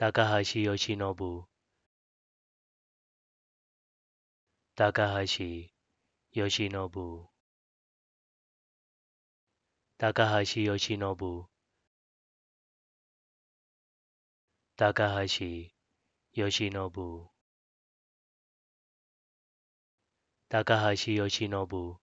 大嘉还是 Yoshi Nobu。大嘉还是 Yoshi Nobu。大嘉还是 Yoshi Nobu。大嘉还是 Yoshi Nobu。大嘉还是 Yoshi Nobu。